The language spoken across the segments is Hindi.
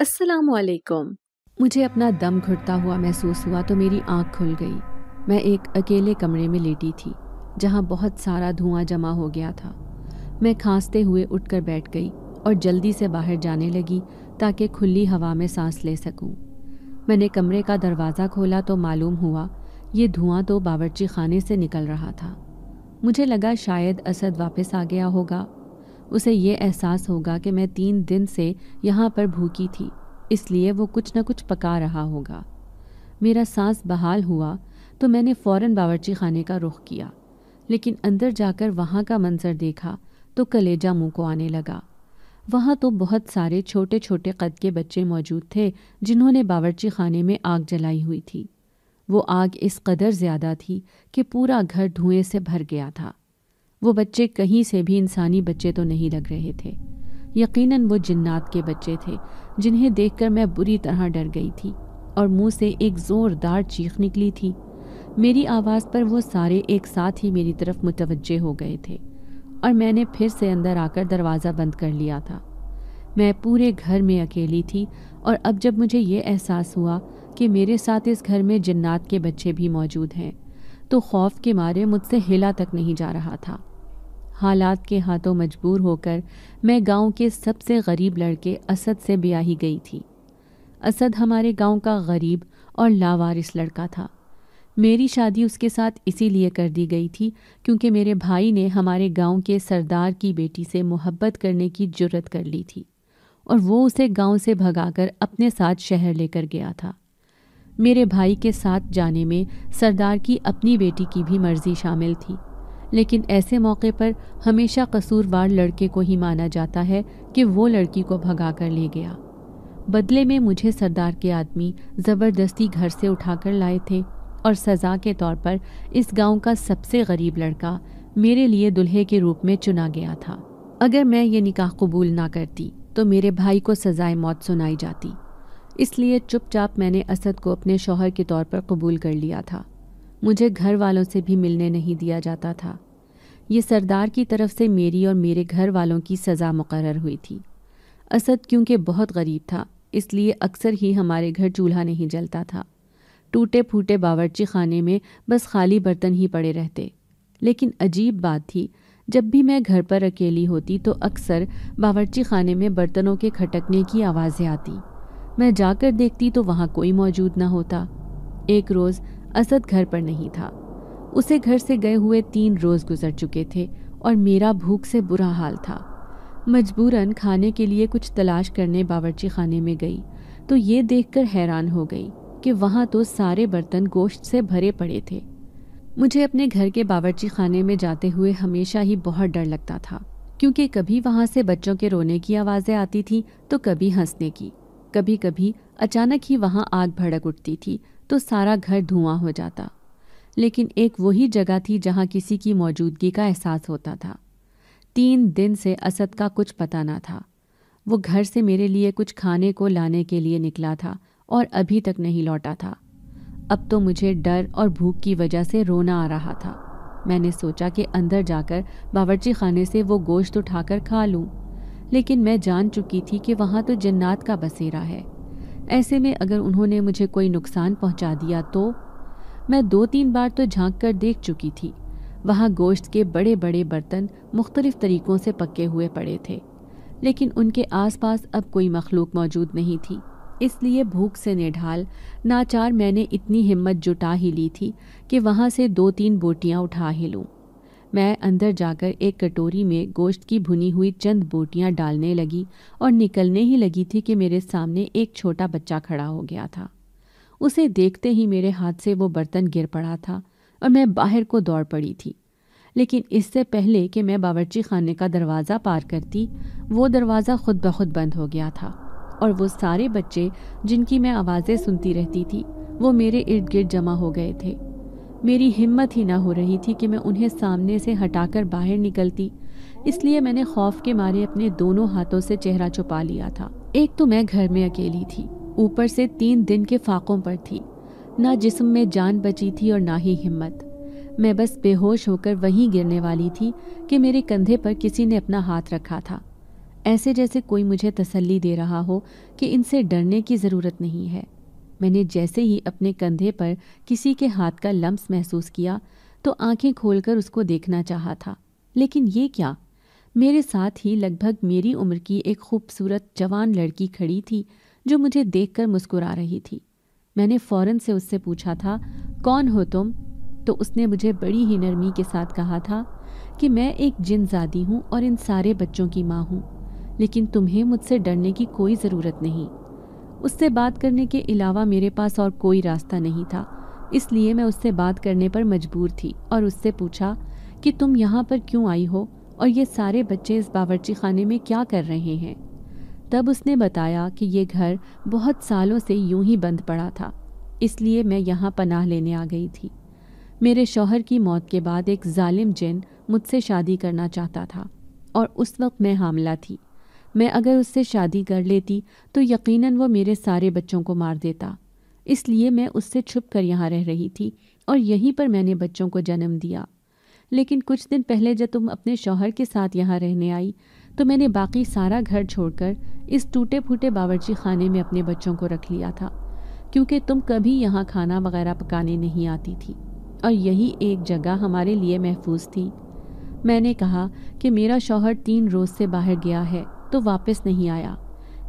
अस्सलाम वालेकुम मुझे अपना दम घुटता हुआ महसूस हुआ तो मेरी आंख खुल गई मैं एक अकेले कमरे में लेटी थी जहाँ बहुत सारा धुआं जमा हो गया था मैं खांसते हुए उठकर बैठ गई और जल्दी से बाहर जाने लगी ताकि खुली हवा में सांस ले सकूं। मैंने कमरे का दरवाज़ा खोला तो मालूम हुआ ये धुआं तो बावर्ची खाने से निकल रहा था मुझे लगा शायद असद वापस आ गया होगा उसे ये एहसास होगा कि मैं तीन दिन से यहाँ पर भूखी थी इसलिए वो कुछ ना कुछ पका रहा होगा मेरा सांस बहाल हुआ तो मैंने फ़ौरन बावरची खाने का रुख किया लेकिन अंदर जाकर वहाँ का मंजर देखा तो कलेजा मुँह को आने लगा वहाँ तो बहुत सारे छोटे छोटे कद के बच्चे मौजूद थे जिन्होंने बावरची खाने में आग जलाई हुई थी वो आग इस कदर ज़्यादा थी कि पूरा घर धुएं से भर गया था वो बच्चे कहीं से भी इंसानी बच्चे तो नहीं लग रहे थे यकीनन वो जिन्नात के बच्चे थे जिन्हें देखकर मैं बुरी तरह डर गई थी और मुंह से एक ज़ोरदार चीख निकली थी मेरी आवाज़ पर वो सारे एक साथ ही मेरी तरफ मुतवजह हो गए थे और मैंने फिर से अंदर आकर दरवाज़ा बंद कर लिया था मैं पूरे घर में अकेली थी और अब जब मुझे ये एहसास हुआ कि मेरे साथ इस घर में जन्नात के बच्चे भी मौजूद हैं तो खौफ के मारे मुझसे हिला तक नहीं जा रहा था हालात के हाथों मजबूर होकर मैं गांव के सबसे गरीब लड़के असद से ब्याही गई थी असद हमारे गांव का गरीब और लावारिस लड़का था मेरी शादी उसके साथ इसीलिए कर दी गई थी क्योंकि मेरे भाई ने हमारे गांव के सरदार की बेटी से मोहब्बत करने की ज़रूरत कर ली थी और वो उसे गांव से भगाकर अपने साथ शहर लेकर गया था मेरे भाई के साथ जाने में सरदार की अपनी बेटी की भी मर्जी शामिल थी लेकिन ऐसे मौके पर हमेशा कसूरवार लड़के को ही माना जाता है कि वो लड़की को भगा कर ले गया बदले में मुझे सरदार के आदमी ज़बरदस्ती घर से उठाकर लाए थे और सज़ा के तौर पर इस गांव का सबसे गरीब लड़का मेरे लिए दुल्हे के रूप में चुना गया था अगर मैं ये निकाह कबूल ना करती तो मेरे भाई को सज़ाए मौत सुनाई जाती इसलिए चुपचाप मैंने असद को अपने शोहर के तौर पर कबूल कर लिया था मुझे घर वालों से भी मिलने नहीं दिया जाता था ये सरदार की तरफ से मेरी और मेरे घर वालों की सज़ा मुकर हुई थी असद क्योंकि बहुत गरीब था इसलिए अक्सर ही हमारे घर चूल्हा नहीं जलता था टूटे फूटे बावर्ची खाने में बस खाली बर्तन ही पड़े रहते लेकिन अजीब बात थी जब भी मैं घर पर अकेली होती तो अक्सर बावर्ची खाने में बर्तनों के खटकने की आवाज़ें आती मैं जाकर देखती तो वहाँ कोई मौजूद ना होता एक रोज़ असद घर पर नहीं था उसे घर से गए हुए तीन रोज़ गुजर चुके थे और मेरा भूख से बुरा हाल था मजबूरन खाने के लिए कुछ तलाश करने बावर्ची खाने में गई तो ये देखकर हैरान हो गई कि वहाँ तो सारे बर्तन गोश्त से भरे पड़े थे मुझे अपने घर के बावर्ची खाने में जाते हुए हमेशा ही बहुत डर लगता था क्योंकि कभी वहाँ से बच्चों के रोने की आवाज़ें आती थी तो कभी हंसने की कभी कभी अचानक ही वहां आग भड़क उठती थी तो सारा घर धुआं हो जाता लेकिन एक वही जगह थी जहां किसी की मौजूदगी का एहसास होता था तीन दिन से असद का कुछ पता ना था वो घर से मेरे लिए कुछ खाने को लाने के लिए निकला था और अभी तक नहीं लौटा था अब तो मुझे डर और भूख की वजह से रोना आ रहा था मैंने सोचा कि अंदर जाकर बावर्ची खाने से वो गोश्त उठाकर खा लूँ लेकिन मैं जान चुकी थी कि वहाँ तो जन्नात का बसेरा है ऐसे में अगर उन्होंने मुझे कोई नुकसान पहुँचा दिया तो मैं दो तीन बार तो झांक कर देख चुकी थी वहाँ गोश्त के बड़े बड़े बर्तन मुख्तलिफ तरीक़ों से पके हुए पड़े थे लेकिन उनके आसपास अब कोई मखलूक मौजूद नहीं थी इसलिए भूख से निढाल नाचार मैंने इतनी हिम्मत जुटा ही ली थी कि वहाँ से दो तीन बोटियाँ उठा ही लूँ मैं अंदर जाकर एक कटोरी में गोश्त की भुनी हुई चंद बोटियां डालने लगी और निकलने ही लगी थी कि मेरे सामने एक छोटा बच्चा खड़ा हो गया था उसे देखते ही मेरे हाथ से वो बर्तन गिर पड़ा था और मैं बाहर को दौड़ पड़ी थी लेकिन इससे पहले कि मैं बावर्ची खाने का दरवाज़ा पार करती वो दरवाज़ा खुद ब खुद बंद हो गया था और वो सारे बच्चे जिनकी मैं आवाज़ें सुनती रहती थी वो मेरे इर्द गिर्द जमा हो गए थे मेरी हिम्मत ही ना हो रही थी कि मैं उन्हें सामने से हटाकर बाहर निकलती इसलिए मैंने खौफ के मारे अपने दोनों हाथों से चेहरा छुपा लिया था एक तो मैं घर में अकेली थी ऊपर से तीन दिन के फाकों पर थी ना जिस्म में जान बची थी और ना ही हिम्मत मैं बस बेहोश होकर वहीं गिरने वाली थी कि मेरे कंधे पर किसी ने अपना हाथ रखा था ऐसे जैसे कोई मुझे तसल्ली दे रहा हो कि इनसे डरने की ज़रूरत नहीं है मैंने जैसे ही अपने कंधे पर किसी के हाथ का लम्स महसूस किया तो आंखें खोलकर उसको देखना चाहा था लेकिन ये क्या मेरे साथ ही लगभग मेरी उम्र की एक खूबसूरत जवान लड़की खड़ी थी जो मुझे देखकर मुस्कुरा रही थी मैंने फ़ौरन से उससे पूछा था कौन हो तुम तो उसने मुझे बड़ी ही नरमी के साथ कहा था कि मैं एक जिनजादी हूँ और इन सारे बच्चों की माँ हूँ लेकिन तुम्हें मुझसे डरने की कोई ज़रूरत नहीं उससे बात करने के अलावा मेरे पास और कोई रास्ता नहीं था इसलिए मैं उससे बात करने पर मजबूर थी और उससे पूछा कि तुम यहाँ पर क्यों आई हो और ये सारे बच्चे इस बावर्ची खाने में क्या कर रहे हैं तब उसने बताया कि ये घर बहुत सालों से यूं ही बंद पड़ा था इसलिए मैं यहाँ पनाह लेने आ गई थी मेरे शौहर की मौत के बाद एक जालिम जिन मुझसे शादी करना चाहता था और उस वक्त मैं हामला थी मैं अगर उससे शादी कर लेती तो यकीनन वो मेरे सारे बच्चों को मार देता इसलिए मैं उससे छुप कर यहाँ रह रही थी और यहीं पर मैंने बच्चों को जन्म दिया लेकिन कुछ दिन पहले जब तुम अपने शौहर के साथ यहाँ रहने आई तो मैंने बाकी सारा घर छोड़कर इस टूटे फूटे बावर्ची खाने में अपने बच्चों को रख लिया था क्योंकि तुम कभी यहाँ खाना वगैरह पकाने नहीं आती थी और यही एक जगह हमारे लिए महफूज थी मैंने कहा कि मेरा शौहर तीन रोज़ से बाहर गया है तो वापस नहीं आया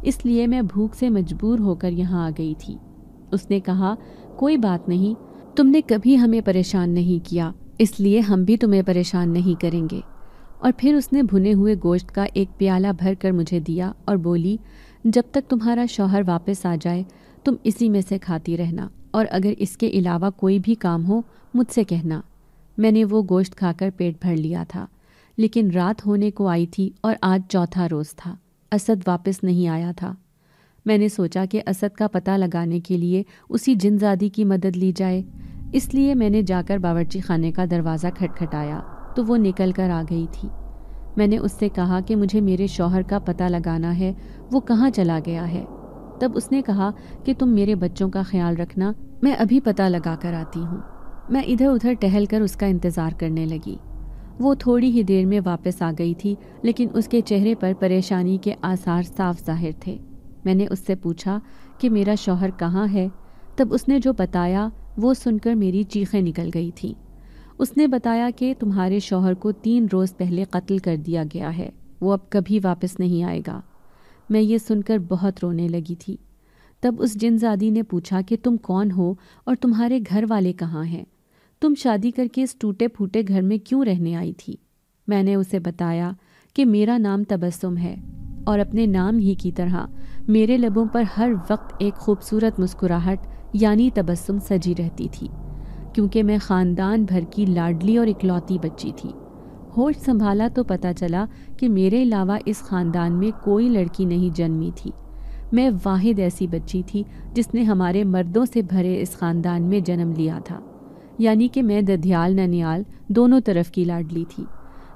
इसलिए मैं भूख से मजबूर होकर यहाँ आ गई थी उसने कहा कोई बात नहीं तुमने कभी हमें परेशान नहीं किया इसलिए हम भी तुम्हें परेशान नहीं करेंगे और फिर उसने भुने हुए गोश्त का एक प्याला भर कर मुझे दिया और बोली जब तक तुम्हारा शौहर वापस आ जाए तुम इसी में से खाती रहना और अगर इसके अलावा कोई भी काम हो मुझसे कहना मैंने वो गोश्त खाकर पेट भर लिया था लेकिन रात होने को आई थी और आज चौथा रोज़ था असद वापस नहीं आया था मैंने सोचा कि असद का पता लगाने के लिए उसी जिनजादी की मदद ली जाए इसलिए मैंने जाकर बावर्ची खाने का दरवाज़ा खटखटाया तो वो निकल कर आ गई थी मैंने उससे कहा कि मुझे मेरे शौहर का पता लगाना है वो कहाँ चला गया है तब उसने कहा कि तुम मेरे बच्चों का ख्याल रखना मैं अभी पता लगा कर आती हूँ मैं इधर उधर टहल कर उसका इंतज़ार करने लगी वो थोड़ी ही देर में वापस आ गई थी लेकिन उसके चेहरे पर परेशानी के आसार साफ जाहिर थे मैंने उससे पूछा कि मेरा शौहर कहाँ है तब उसने जो बताया वो सुनकर मेरी चीखें निकल गई थीं उसने बताया कि तुम्हारे शौहर को तीन रोज़ पहले कत्ल कर दिया गया है वो अब कभी वापस नहीं आएगा मैं ये सुनकर बहुत रोने लगी थी तब उस जिनजादी ने पूछा कि तुम कौन हो और तुम्हारे घर वाले कहाँ हैं तुम शादी करके इस टूटे फूटे घर में क्यों रहने आई थी मैंने उसे बताया कि मेरा नाम तबस्सुम है और अपने नाम ही की तरह मेरे लबों पर हर वक्त एक खूबसूरत मुस्कुराहट यानी तबस्सुम सजी रहती थी क्योंकि मैं ख़ानदान भर की लाडली और इकलौती बच्ची थी होश संभाला तो पता चला कि मेरे अलावा इस ख़ानदान में कोई लड़की नहीं जन्मी थी मैं वाहिद ऐसी बच्ची थी जिसने हमारे मर्दों से भरे इस ख़ानदान में जन्म लिया था यानी कि मैं दध्याल ननियाल दोनों तरफ की लाडली थी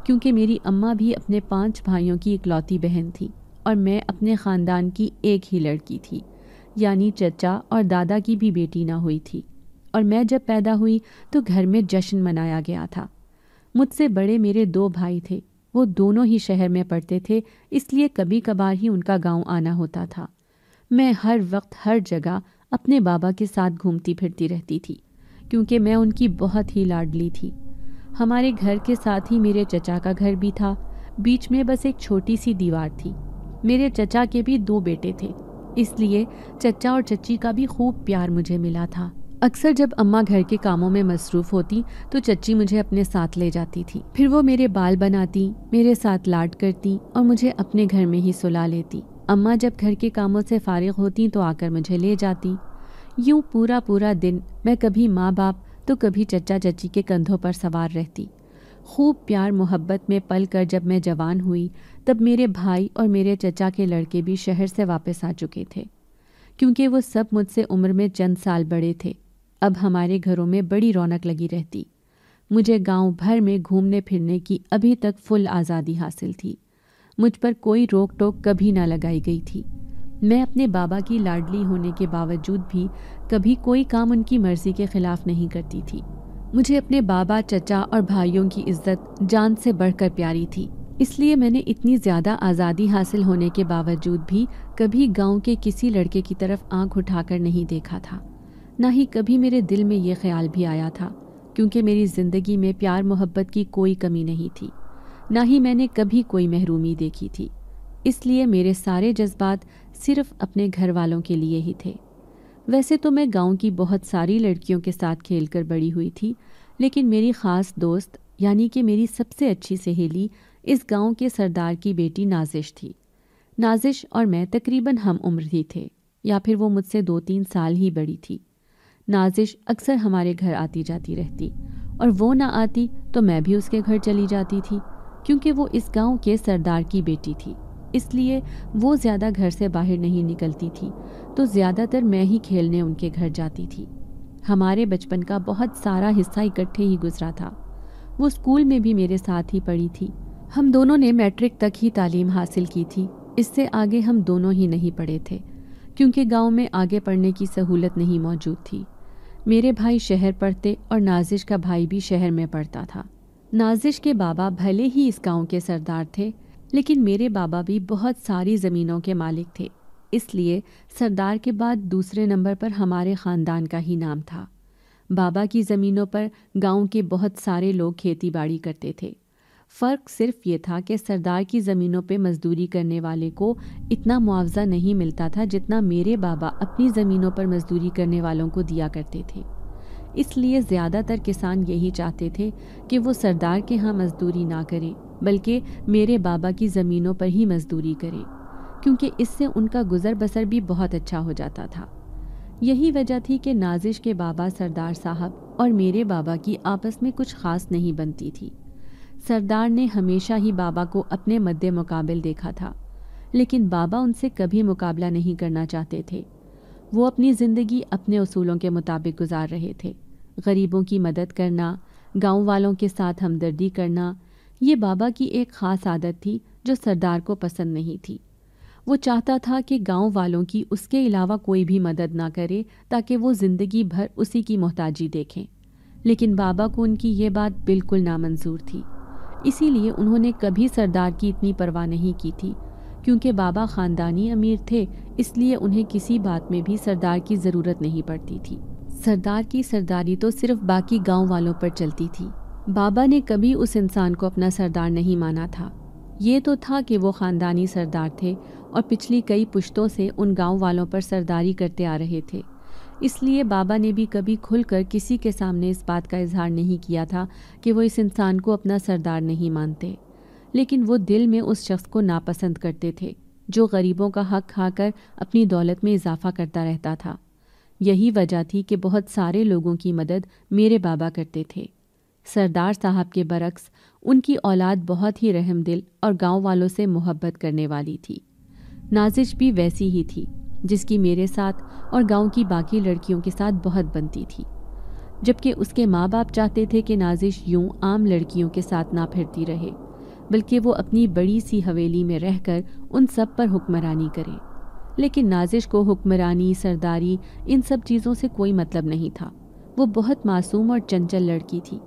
क्योंकि मेरी अम्मा भी अपने पांच भाइयों की इकलौती बहन थी और मैं अपने ख़ानदान की एक ही लड़की थी यानी चचा और दादा की भी बेटी ना हुई थी और मैं जब पैदा हुई तो घर में जश्न मनाया गया था मुझसे बड़े मेरे दो भाई थे वो दोनों ही शहर में पढ़ते थे इसलिए कभी कभार ही उनका गांव आना होता था मैं हर वक्त हर जगह अपने बाबा के साथ घूमती फिरती रहती थी क्योंकि मैं उनकी बहुत ही लाडली थी हमारे घर के साथ ही मेरे चचा का घर भी था बीच में बस एक छोटी सी दीवार थी मेरे चचा के भी दो बेटे थे इसलिए चचा और चची का भी खूब प्यार मुझे मिला था अक्सर जब अम्मा घर के कामों में मसरूफ़ होती तो चची मुझे अपने साथ ले जाती थी फिर वो मेरे बाल बनाती मेरे साथ लाड करती और मुझे अपने घर में ही सुला लेती अम्मा जब घर के कामों से फारिग होती तो आकर मुझे ले जाती यूं पूरा पूरा दिन मैं कभी माँ बाप तो कभी चचा चची के कंधों पर सवार रहती खूब प्यार मोहब्बत में पल कर जब मैं जवान हुई तब मेरे भाई और मेरे चचा के लड़के भी शहर से वापस आ चुके थे क्योंकि वो सब मुझसे उम्र में चंद साल बड़े थे अब हमारे घरों में बड़ी रौनक लगी रहती मुझे गांव भर में घूमने फिरने की अभी तक फुल आज़ादी हासिल थी मुझ पर कोई रोक टोक कभी ना लगाई गई थी मैं अपने बाबा की लाडली होने के बावजूद भी कभी कोई काम उनकी मर्जी के खिलाफ नहीं करती थी मुझे अपने बाबा चचा और भाइयों की इज्जत जान से बढ़कर प्यारी थी इसलिए मैंने इतनी ज़्यादा आज़ादी हासिल होने के बावजूद भी कभी गांव के किसी लड़के की तरफ आंख उठाकर नहीं देखा था ना ही कभी मेरे दिल में ये ख्याल भी आया था क्योंकि मेरी ज़िंदगी में प्यार मोहब्बत की कोई कमी नहीं थी ना ही मैंने कभी कोई महरूमी देखी थी इसलिए मेरे सारे जज्बात सिर्फ अपने घर वालों के लिए ही थे वैसे तो मैं गांव की बहुत सारी लड़कियों के साथ खेलकर बड़ी हुई थी लेकिन मेरी ख़ास दोस्त यानी कि मेरी सबसे अच्छी सहेली इस गांव के सरदार की बेटी नाजिश थी नाजिश और मैं तकरीबन हम उम्र ही थे या फिर वो मुझसे दो तीन साल ही बड़ी थी नाजिश अक्सर हमारे घर आती जाती रहती और वो ना आती तो मैं भी उसके घर चली जाती थी क्योंकि वो इस गांव के सरदार की बेटी थी इसलिए वो ज़्यादा घर से बाहर नहीं निकलती थी तो ज़्यादातर मैं ही खेलने उनके घर जाती थी हमारे बचपन का बहुत सारा हिस्सा इकट्ठे ही गुजरा था वो स्कूल में भी मेरे साथ ही पढ़ी थी हम दोनों ने मैट्रिक तक ही तालीम हासिल की थी इससे आगे हम दोनों ही नहीं पढ़े थे क्योंकि गांव में आगे पढ़ने की सहूलत नहीं मौजूद थी मेरे भाई शहर पढ़ते और नाजिश का भाई भी शहर में पढ़ता था नाजिश के बाबा भले ही इस गांव के सरदार थे लेकिन मेरे बाबा भी बहुत सारी ज़मीनों के मालिक थे इसलिए सरदार के बाद दूसरे नंबर पर हमारे ख़ानदान का ही नाम था बाबा की ज़मीनों पर गांव के बहुत सारे लोग खेती बाड़ी करते थे फ़र्क सिर्फ ये था कि सरदार की ज़मीनों पर मज़दूरी करने वाले को इतना मुआवजा नहीं मिलता था जितना मेरे बाबा अपनी ज़मीनों पर मज़दूरी करने वालों को दिया करते थे इसलिए ज़्यादातर किसान यही चाहते थे कि वो सरदार के यहाँ मज़दूरी ना करें बल्कि मेरे बाबा की ज़मीनों पर ही मजदूरी करें क्योंकि इससे उनका गुज़र बसर भी बहुत अच्छा हो जाता था यही वजह थी कि नाजिश के बाबा सरदार साहब और मेरे बाबा की आपस में कुछ खास नहीं बनती थी सरदार ने हमेशा ही बाबा को अपने मद्दे मुकाबल देखा था लेकिन बाबा उनसे कभी मुकाबला नहीं करना चाहते थे वो अपनी ज़िंदगी अपने असूलों के मुताबिक गुजार रहे थे गरीबों की मदद करना गांव वालों के साथ हमदर्दी करना ये बाबा की एक ख़ास आदत थी जो सरदार को पसंद नहीं थी वो चाहता था कि गांव वालों की उसके अलावा कोई भी मदद ना करे ताकि वो ज़िंदगी भर उसी की मोहताजी देखें लेकिन बाबा को उनकी ये बात बिल्कुल नामंजूर थी इसीलिए उन्होंने कभी सरदार की इतनी परवाह नहीं की थी क्योंकि बाबा ख़ानदानी अमीर थे इसलिए उन्हें किसी बात में भी सरदार की ज़रूरत नहीं पड़ती थी सरदार की सरदारी तो सिर्फ बाकी गांव वालों पर चलती थी बाबा ने कभी उस इंसान को अपना सरदार नहीं माना था ये तो था कि वो ख़ानदानी सरदार थे और पिछली कई पुश्तों से उन गांव वालों पर सरदारी करते आ रहे थे इसलिए बाबा ने भी कभी खुलकर किसी के सामने इस बात का इजहार नहीं किया था कि वो इस इंसान को अपना सरदार नहीं मानते लेकिन वो दिल में उस शख्स को नापसंद करते थे जो गरीबों का हक खाकर अपनी दौलत में इजाफा करता रहता था यही वजह थी कि बहुत सारे लोगों की मदद मेरे बाबा करते थे सरदार साहब के बरक्स उनकी औलाद बहुत ही रहम दिल और गांव वालों से मोहब्बत करने वाली थी नाजिश भी वैसी ही थी जिसकी मेरे साथ और गांव की बाकी लड़कियों के साथ बहुत बनती थी जबकि उसके माँ बाप चाहते थे कि नाजिश यूं आम लड़कियों के साथ ना फिरती रहे बल्कि वो अपनी बड़ी सी हवेली में रहकर उन सब पर हुक्मरानी करें लेकिन नाजिश को हुक्मरानी सरदारी इन सब चीज़ों से कोई मतलब नहीं था वो बहुत मासूम और चंचल लड़की थी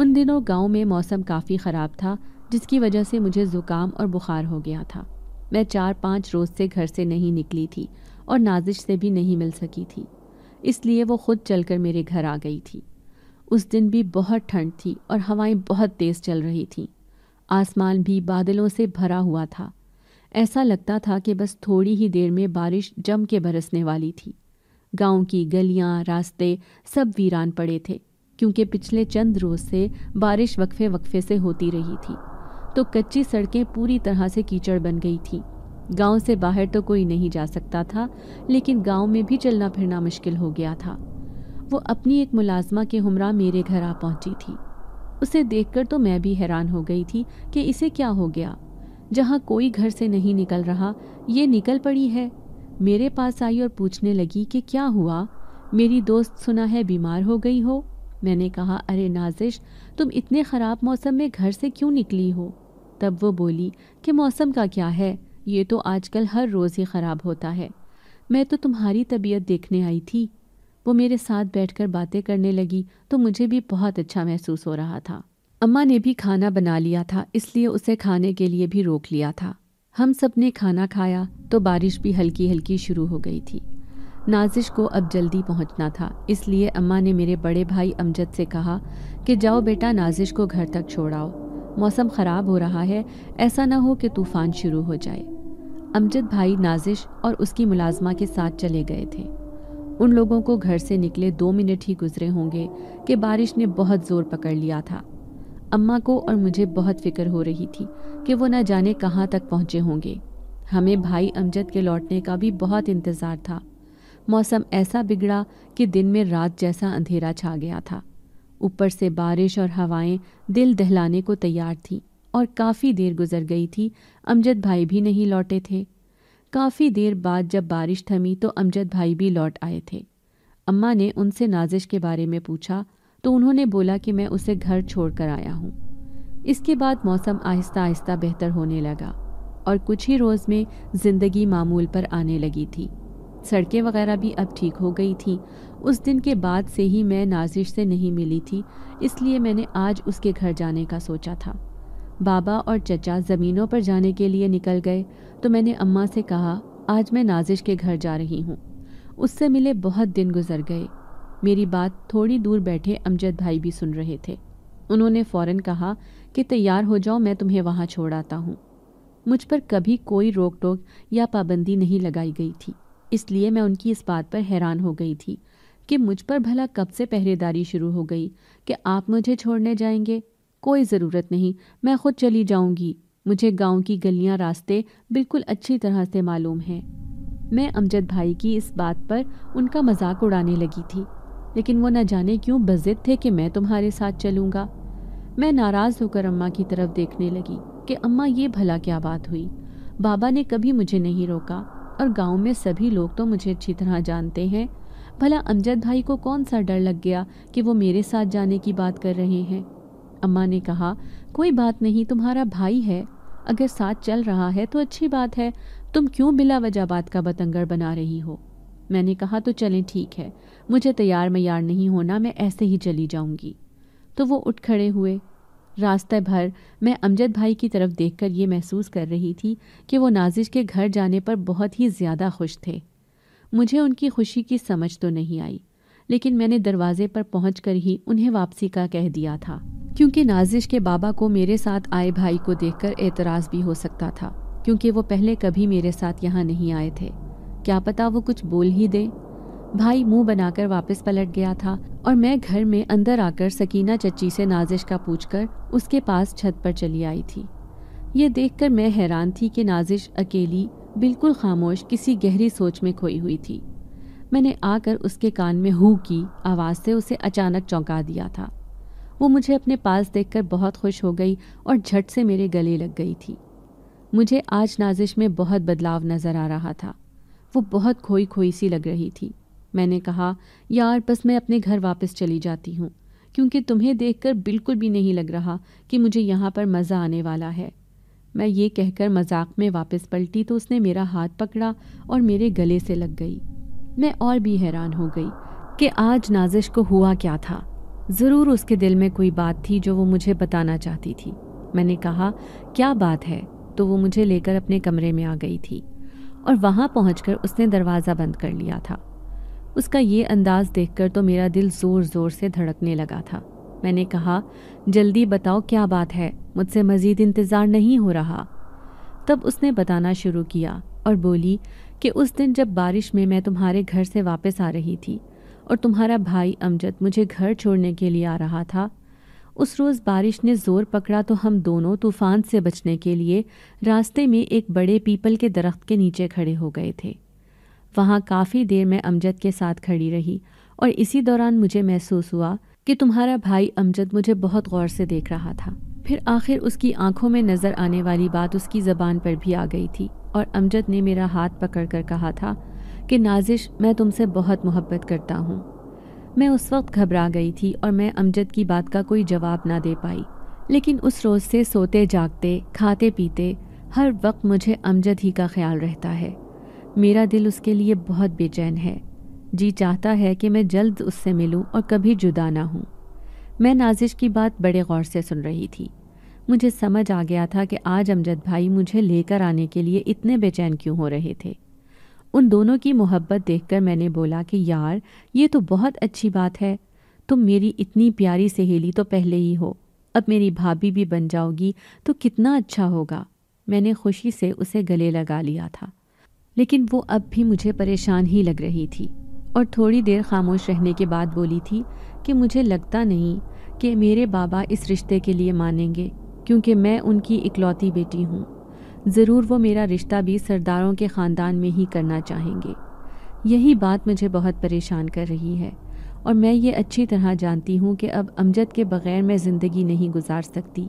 उन दिनों गांव में मौसम काफ़ी ख़राब था जिसकी वजह से मुझे ज़ुकाम और बुखार हो गया था मैं चार पाँच रोज़ से घर से नहीं निकली थी और नाजिश से भी नहीं मिल सकी थी इसलिए वो खुद चलकर मेरे घर आ गई थी उस दिन भी बहुत ठंड थी और हवाएं बहुत तेज़ चल रही थीं आसमान भी बादलों से भरा हुआ था ऐसा लगता था कि बस थोड़ी ही देर में बारिश जम के बरसने वाली थी गांव की गलियां रास्ते सब वीरान पड़े थे क्योंकि पिछले चंद रोज़ से बारिश वक्फे वक्फे से होती रही थी तो कच्ची सड़कें पूरी तरह से कीचड़ बन गई थी गांव से बाहर तो कोई नहीं जा सकता था लेकिन गांव में भी चलना फिरना मुश्किल हो गया था वो अपनी एक मुलाजमा के हमरा मेरे घर आ पहुंची थी उसे देखकर तो मैं भी हैरान हो गई थी कि इसे क्या हो गया जहाँ कोई घर से नहीं निकल रहा ये निकल पड़ी है मेरे पास आई और पूछने लगी कि क्या हुआ मेरी दोस्त सुना है बीमार हो गई हो मैंने कहा अरे नाजिश तुम इतने ख़राब मौसम में घर से क्यों निकली हो तब वो बोली कि मौसम का क्या है ये तो आजकल हर रोज़ ही ख़राब होता है मैं तो तुम्हारी तबीयत देखने आई थी वो मेरे साथ बैठकर बातें करने लगी तो मुझे भी बहुत अच्छा महसूस हो रहा था अम्मा ने भी खाना बना लिया था इसलिए उसे खाने के लिए भी रोक लिया था हम सब ने खाना खाया तो बारिश भी हल्की हल्की शुरू हो गई थी नाजिश को अब जल्दी पहुंचना था इसलिए अम्मा ने मेरे बड़े भाई अमजद से कहा कि जाओ बेटा नाजिश को घर तक छोड़ाओ मौसम ख़राब हो रहा है ऐसा ना हो कि तूफान शुरू हो जाए अमजद भाई नाजिश और उसकी मुलाजमा के साथ चले गए थे उन लोगों को घर से निकले दो मिनट ही गुजरे होंगे कि बारिश ने बहुत ज़ोर पकड़ लिया था अम्मा को और मुझे बहुत फिक्र हो रही थी कि वो न जाने कहाँ तक पहुंचे होंगे हमें भाई अमजद के लौटने का भी बहुत इंतज़ार था मौसम ऐसा बिगड़ा कि दिन में रात जैसा अंधेरा छा गया था ऊपर से बारिश और हवाएं दिल दहलाने को तैयार थीं और काफ़ी देर गुजर गई थी अमजद भाई भी नहीं लौटे थे काफ़ी देर बाद जब बारिश थमी तो अमजद भाई भी लौट आए थे अम्मा ने उनसे नाजिश के बारे में पूछा तो उन्होंने बोला कि मैं उसे घर छोड़ कर आया हूँ इसके बाद मौसम आहिस्ता आहिस्ता बेहतर होने लगा और कुछ ही रोज़ में ज़िंदगी मामूल पर आने लगी थी सड़कें वगैरह भी अब ठीक हो गई थी उस दिन के बाद से ही मैं नाजिश से नहीं मिली थी इसलिए मैंने आज उसके घर जाने का सोचा था बाबा और चचा ज़मीनों पर जाने के लिए निकल गए तो मैंने अम्मा से कहा आज मैं नाजिश के घर जा रही हूँ उससे मिले बहुत दिन गुजर गए मेरी बात थोड़ी दूर बैठे अमजद भाई भी सुन रहे थे उन्होंने फ़ौरन कहा कि तैयार हो जाओ मैं तुम्हें वहाँ छोड़ आता हूँ मुझ पर कभी कोई रोक टोक या पाबंदी नहीं लगाई गई थी इसलिए मैं उनकी इस बात पर हैरान हो गई थी कि मुझ पर भला कब से पहरेदारी शुरू हो गई कि आप मुझे छोड़ने जाएंगे कोई ज़रूरत नहीं मैं खुद चली जाऊंगी मुझे गांव की गलियां रास्ते बिल्कुल अच्छी तरह से मालूम हैं मैं अमजद भाई की इस बात पर उनका मजाक उड़ाने लगी थी लेकिन वो न जाने क्यों बजिद थे कि मैं तुम्हारे साथ चलूँगा मैं नाराज़ होकर अम्मा की तरफ देखने लगी कि अम्मा ये भला क्या बात हुई बाबा ने कभी मुझे नहीं रोका और गांव में सभी लोग तो मुझे अच्छी तरह जानते हैं भला अमजद भाई को कौन सा डर लग गया कि वो मेरे साथ जाने की बात कर रहे हैं अम्मा ने कहा कोई बात नहीं तुम्हारा भाई है अगर साथ चल रहा है तो अच्छी बात है तुम क्यों बिला वजह बात का बतंगड़ बना रही हो मैंने कहा तो चलें ठीक है मुझे तैयार मैार नहीं होना मैं ऐसे ही चली जाऊंगी तो वो उठ खड़े हुए रास्ते भर मैं अमजद भाई की तरफ देखकर ये महसूस कर रही थी कि वो नाजिश के घर जाने पर बहुत ही ज़्यादा खुश थे मुझे उनकी खुशी की समझ तो नहीं आई लेकिन मैंने दरवाजे पर पहुँच कर ही उन्हें वापसी का कह दिया था क्योंकि नाजिश के बाबा को मेरे साथ आए भाई को देखकर एतराज़ भी हो सकता था क्योंकि वो पहले कभी मेरे साथ यहाँ नहीं आए थे क्या पता वो कुछ बोल ही दे भाई मुंह बनाकर वापस पलट गया था और मैं घर में अंदर आकर सकीना चच्ची से नाजिश का पूछकर उसके पास छत पर चली आई थी ये देखकर मैं हैरान थी कि नाजिश अकेली बिल्कुल खामोश किसी गहरी सोच में खोई हुई थी मैंने आकर उसके कान में हु की आवाज़ से उसे अचानक चौंका दिया था वो मुझे अपने पास देखकर बहुत खुश हो गई और झट से मेरे गले लग गई थी मुझे आज नाजिश में बहुत बदलाव नज़र आ रहा था वो बहुत खोई खोई सी लग रही थी मैंने कहा यार बस मैं अपने घर वापस चली जाती हूँ क्योंकि तुम्हें देखकर बिल्कुल भी नहीं लग रहा कि मुझे यहाँ पर मज़ा आने वाला है मैं ये कहकर मजाक में वापस पलटी तो उसने मेरा हाथ पकड़ा और मेरे गले से लग गई मैं और भी हैरान हो गई कि आज नाजिश को हुआ क्या था ज़रूर उसके दिल में कोई बात थी जो वो मुझे बताना चाहती थी मैंने कहा क्या बात है तो वो मुझे लेकर अपने कमरे में आ गई थी और वहाँ पहुँच उसने दरवाज़ा बंद कर लिया था उसका ये अंदाज देखकर तो मेरा दिल ज़ोर ज़ोर से धड़कने लगा था मैंने कहा जल्दी बताओ क्या बात है मुझसे मज़ीद इंतज़ार नहीं हो रहा तब उसने बताना शुरू किया और बोली कि उस दिन जब बारिश में मैं तुम्हारे घर से वापस आ रही थी और तुम्हारा भाई अमजद मुझे घर छोड़ने के लिए आ रहा था उस रोज़ बारिश ने ज़ोर पकड़ा तो हम दोनों तूफ़ान से बचने के लिए रास्ते में एक बड़े पीपल के दरख्त के नीचे खड़े हो गए थे वहाँ काफ़ी देर मैं अमजद के साथ खड़ी रही और इसी दौरान मुझे महसूस हुआ कि तुम्हारा भाई अमजद मुझे बहुत गौर से देख रहा था फिर आखिर उसकी आंखों में नज़र आने वाली बात उसकी ज़बान पर भी आ गई थी और अमजद ने मेरा हाथ पकड़ कर कहा था कि नाजिश मैं तुमसे बहुत मोहब्बत करता हूँ मैं उस वक्त घबरा गई थी और मैं अमजद की बात का कोई जवाब ना दे पाई लेकिन उस रोज़ से सोते जागते खाते पीते हर वक्त मुझे अमजद ही का ख्याल रहता है मेरा दिल उसके लिए बहुत बेचैन है जी चाहता है कि मैं जल्द उससे मिलूं और कभी जुदा ना हूं। मैं नाजिश की बात बड़े गौर से सुन रही थी मुझे समझ आ गया था कि आज अमजद भाई मुझे लेकर आने के लिए इतने बेचैन क्यों हो रहे थे उन दोनों की मोहब्बत देखकर मैंने बोला कि यार ये तो बहुत अच्छी बात है तुम मेरी इतनी प्यारी सहेली तो पहले ही हो अब मेरी भाभी भी बन जाओगी तो कितना अच्छा होगा मैंने खुशी से उसे गले लगा लिया था लेकिन वो अब भी मुझे परेशान ही लग रही थी और थोड़ी देर खामोश रहने के बाद बोली थी कि मुझे लगता नहीं कि मेरे बाबा इस रिश्ते के लिए मानेंगे क्योंकि मैं उनकी इकलौती बेटी हूँ ज़रूर वो मेरा रिश्ता भी सरदारों के ख़ानदान में ही करना चाहेंगे यही बात मुझे बहुत परेशान कर रही है और मैं ये अच्छी तरह जानती हूँ कि अब अमजद के बग़ैर मैं ज़िंदगी नहीं गुजार सकती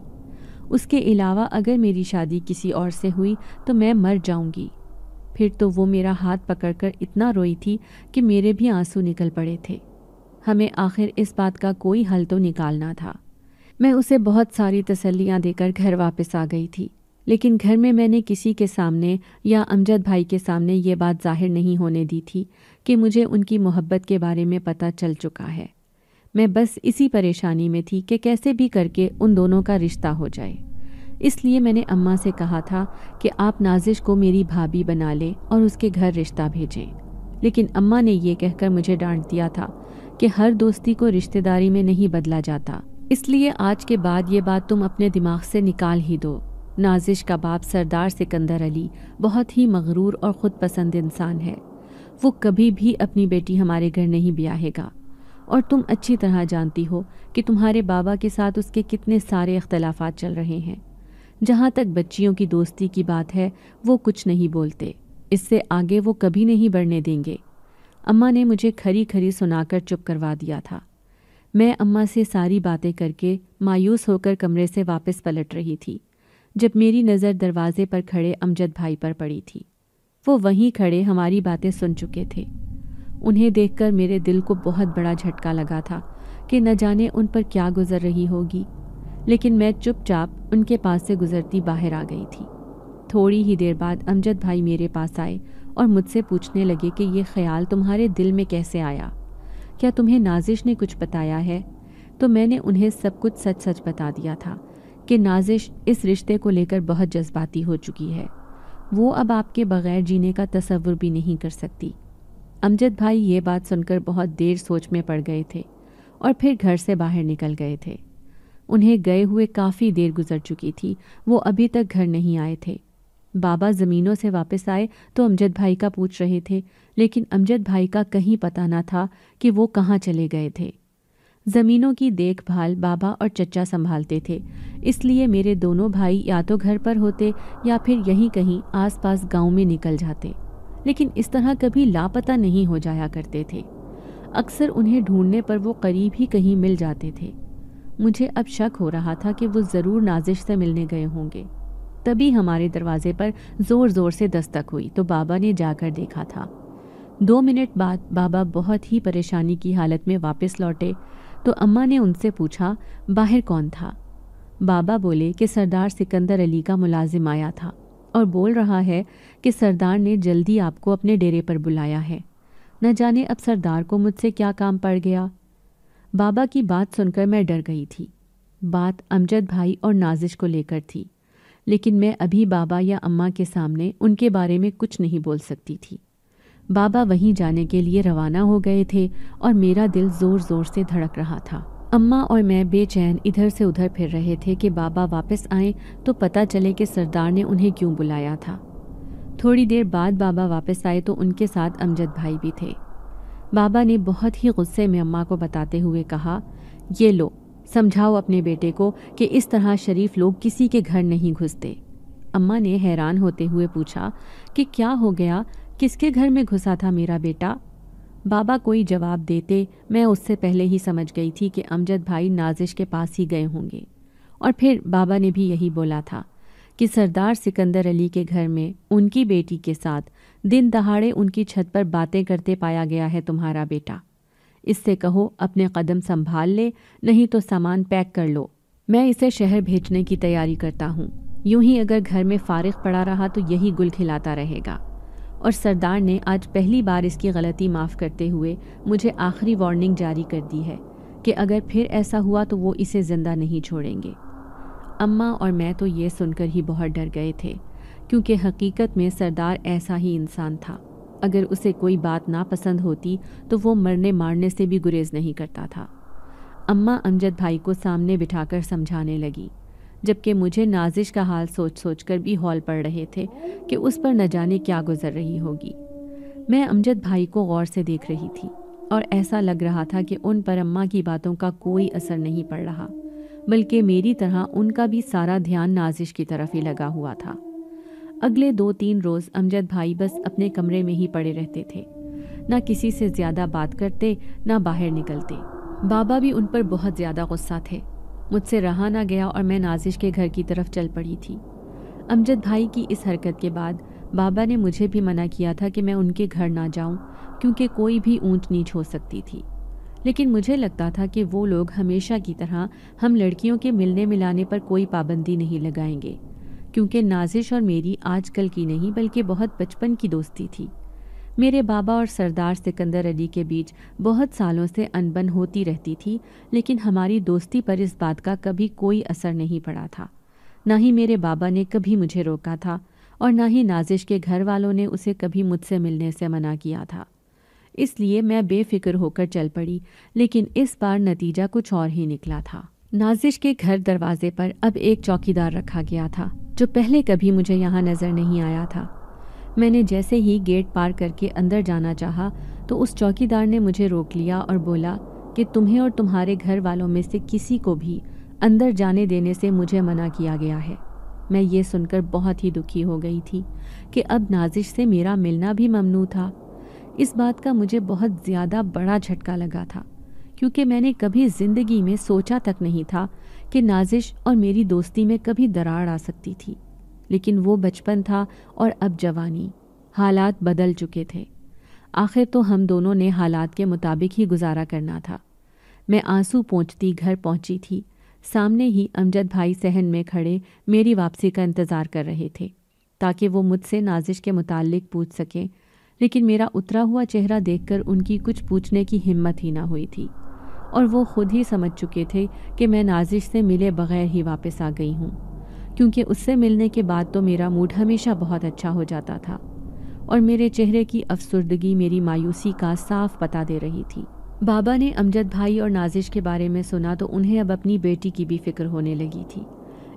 उसके अलावा अगर मेरी शादी किसी और से हुई तो मैं मर जाऊँगी फिर तो वो मेरा हाथ पकड़कर इतना रोई थी कि मेरे भी आंसू निकल पड़े थे हमें आखिर इस बात का कोई हल तो निकालना था मैं उसे बहुत सारी तसल्लियाँ देकर घर वापस आ गई थी लेकिन घर में मैंने किसी के सामने या अमजद भाई के सामने ये बात जाहिर नहीं होने दी थी कि मुझे उनकी मोहब्बत के बारे में पता चल चुका है मैं बस इसी परेशानी में थी कि कैसे भी करके उन दोनों का रिश्ता हो जाए इसलिए मैंने अम्मा से कहा था कि आप नाजिश को मेरी भाभी बना लें और उसके घर रिश्ता भेजें लेकिन अम्मा ने यह कहकर मुझे डांट दिया था कि हर दोस्ती को रिश्तेदारी में नहीं बदला जाता इसलिए आज के बाद ये बात तुम अपने दिमाग से निकाल ही दो नाजिश का बाप सरदार सिकंदर अली बहुत ही मगरूर और ख़ुद पसंद इंसान है वो कभी भी अपनी बेटी हमारे घर नहीं ब्याहेगा और तुम अच्छी तरह जानती हो कि तुम्हारे बाबा के साथ उसके कितने सारे अख्तलाफात चल रहे हैं जहाँ तक बच्चियों की दोस्ती की बात है वो कुछ नहीं बोलते इससे आगे वो कभी नहीं बढ़ने देंगे अम्मा ने मुझे खरी खरी सुनाकर चुप करवा दिया था मैं अम्मा से सारी बातें करके मायूस होकर कमरे से वापस पलट रही थी जब मेरी नज़र दरवाजे पर खड़े अमजद भाई पर पड़ी थी वो वहीं खड़े हमारी बातें सुन चुके थे उन्हें देखकर मेरे दिल को बहुत बड़ा झटका लगा था कि न जाने उन पर क्या गुजर रही होगी लेकिन मैं चुपचाप उनके पास से गुजरती बाहर आ गई थी थोड़ी ही देर बाद अमजद भाई मेरे पास आए और मुझसे पूछने लगे कि ये ख्याल तुम्हारे दिल में कैसे आया क्या तुम्हें नाजिश ने कुछ बताया है तो मैंने उन्हें सब कुछ सच सच बता दिया था कि नाजिश इस रिश्ते को लेकर बहुत जज्बाती हो चुकी है वो अब आपके बगैर जीने का तस्वुर भी नहीं कर सकती अमजद भाई ये बात सुनकर बहुत देर सोच में पड़ गए थे और फिर घर से बाहर निकल गए थे उन्हें गए हुए काफ़ी देर गुजर चुकी थी वो अभी तक घर नहीं आए थे बाबा ज़मीनों से वापस आए तो अमजद भाई का पूछ रहे थे लेकिन अमजद भाई का कहीं पता ना था कि वो कहाँ चले गए थे ज़मीनों की देखभाल बाबा और चचा संभालते थे इसलिए मेरे दोनों भाई या तो घर पर होते या फिर यहीं कहीं आसपास गांव में निकल जाते लेकिन इस तरह कभी लापता नहीं हो जाया करते थे अक्सर उन्हें ढूंढने पर वो करीब ही कहीं मिल जाते थे मुझे अब शक हो रहा था कि वो ज़रूर नाजिश से मिलने गए होंगे तभी हमारे दरवाजे पर ज़ोर ज़ोर से दस्तक हुई तो बाबा ने जाकर देखा था दो मिनट बाद बाबा बहुत ही परेशानी की हालत में वापस लौटे तो अम्मा ने उनसे पूछा बाहर कौन था बाबा बोले कि सरदार सिकंदर अली का मुलाजिम आया था और बोल रहा है कि सरदार ने जल्दी आपको अपने डेरे पर बुलाया है न जाने अब सरदार को मुझसे क्या काम पड़ गया बाबा की बात सुनकर मैं डर गई थी बात अमजद भाई और नाजिश को लेकर थी लेकिन मैं अभी बाबा या अम्मा के सामने उनके बारे में कुछ नहीं बोल सकती थी बाबा वहीं जाने के लिए रवाना हो गए थे और मेरा दिल ज़ोर ज़ोर से धड़क रहा था अम्मा और मैं बेचैन इधर से उधर फिर रहे थे कि बाबा वापस आए तो पता चले कि सरदार ने उन्हें क्यों बुलाया था थोड़ी देर बाद बाबा वापस आए तो उनके साथ अमजद भाई भी थे बाबा ने बहुत ही गुस्से में अम्मा को बताते हुए कहा ये लो समझाओ अपने बेटे को कि इस तरह शरीफ लोग किसी के घर नहीं घुसते अम्मा ने हैरान होते हुए पूछा कि क्या हो गया किसके घर में घुसा था मेरा बेटा बाबा कोई जवाब देते मैं उससे पहले ही समझ गई थी कि अमजद भाई नाजिश के पास ही गए होंगे और फिर बाबा ने भी यही बोला था कि सरदार सिकंदर अली के घर में उनकी बेटी के साथ दिन दहाड़े उनकी छत पर बातें करते पाया गया है तुम्हारा बेटा इससे कहो अपने कदम संभाल ले नहीं तो सामान पैक कर लो मैं इसे शहर भेजने की तैयारी करता हूँ यूं ही अगर घर में फारिग पड़ा रहा तो यही गुल खिलाता रहेगा और सरदार ने आज पहली बार इसकी गलती माफ़ करते हुए मुझे आखिरी वार्निंग जारी कर दी है कि अगर फिर ऐसा हुआ तो वो इसे ज़िंदा नहीं छोड़ेंगे अम्मा और मैं तो ये सुनकर ही बहुत डर गए थे क्योंकि हकीकत में सरदार ऐसा ही इंसान था अगर उसे कोई बात ना पसंद होती तो वो मरने मारने से भी गुरेज नहीं करता था अम्मा अमजद भाई को सामने बिठाकर समझाने लगी जबकि मुझे नाजिश का हाल सोच सोच कर भी हॉल पड़ रहे थे कि उस पर न जाने क्या गुजर रही होगी मैं अमजद भाई को गौर से देख रही थी और ऐसा लग रहा था कि उन पर अम्मा की बातों का कोई असर नहीं पड़ रहा बल्कि मेरी तरह उनका भी सारा ध्यान नाजिश की तरफ ही लगा हुआ था अगले दो तीन रोज़ अमजद भाई बस अपने कमरे में ही पड़े रहते थे ना किसी से ज़्यादा बात करते ना बाहर निकलते बाबा भी उन पर बहुत ज़्यादा गुस्सा थे मुझसे रहा ना गया और मैं नाजिश के घर की तरफ चल पड़ी थी अमजद भाई की इस हरकत के बाद बाबा ने मुझे भी मना किया था कि मैं उनके घर ना जाऊं क्योंकि कोई भी ऊंच नीच हो सकती थी लेकिन मुझे लगता था कि वो लोग हमेशा की तरह हम लड़कियों के मिलने मिलाने पर कोई पाबंदी नहीं लगाएंगे क्योंकि नाजिश और मेरी आजकल की नहीं बल्कि बहुत बचपन की दोस्ती थी मेरे बाबा और सरदार सिकंदर अली के बीच बहुत सालों से अनबन होती रहती थी लेकिन हमारी दोस्ती पर इस बात का कभी कोई असर नहीं पड़ा था ना ही मेरे बाबा ने कभी मुझे रोका था और ना ही नाजिश के घर वालों ने उसे कभी मुझसे मिलने से मना किया था इसलिए मैं बेफिक्र होकर चल पड़ी लेकिन इस बार नतीजा कुछ और ही निकला था नाजिश के घर दरवाजे पर अब एक चौकीदार रखा गया था जो पहले कभी मुझे यहाँ नज़र नहीं आया था मैंने जैसे ही गेट पार करके अंदर जाना चाहा तो उस चौकीदार ने मुझे रोक लिया और बोला कि तुम्हें और तुम्हारे घर वालों में से किसी को भी अंदर जाने देने से मुझे मना किया गया है मैं ये सुनकर बहुत ही दुखी हो गई थी कि अब नाजिश से मेरा मिलना भी ममनू था इस बात का मुझे बहुत ज़्यादा बड़ा झटका लगा था क्योंकि मैंने कभी ज़िंदगी में सोचा तक नहीं था कि नाजिश और मेरी दोस्ती में कभी दरार आ सकती थी लेकिन वो बचपन था और अब जवानी हालात बदल चुके थे आखिर तो हम दोनों ने हालात के मुताबिक ही गुजारा करना था मैं आंसू पहुँचती घर पहुँची थी सामने ही अमजद भाई सहन में खड़े मेरी वापसी का इंतज़ार कर रहे थे ताकि वो मुझसे नाजिश के मुतालिक पूछ सकें लेकिन मेरा उतरा हुआ चेहरा देखकर उनकी कुछ पूछने की हिम्मत ही ना हुई थी और वो खुद ही समझ चुके थे कि मैं नाजिश से मिले बगैर ही वापस आ गई हूँ क्योंकि उससे मिलने के बाद तो मेरा मूड हमेशा बहुत अच्छा हो जाता था और मेरे चेहरे की अफसरदगी मेरी मायूसी का साफ पता दे रही थी बाबा ने अमजद भाई और नाजिश के बारे में सुना तो उन्हें अब अपनी बेटी की भी फिक्र होने लगी थी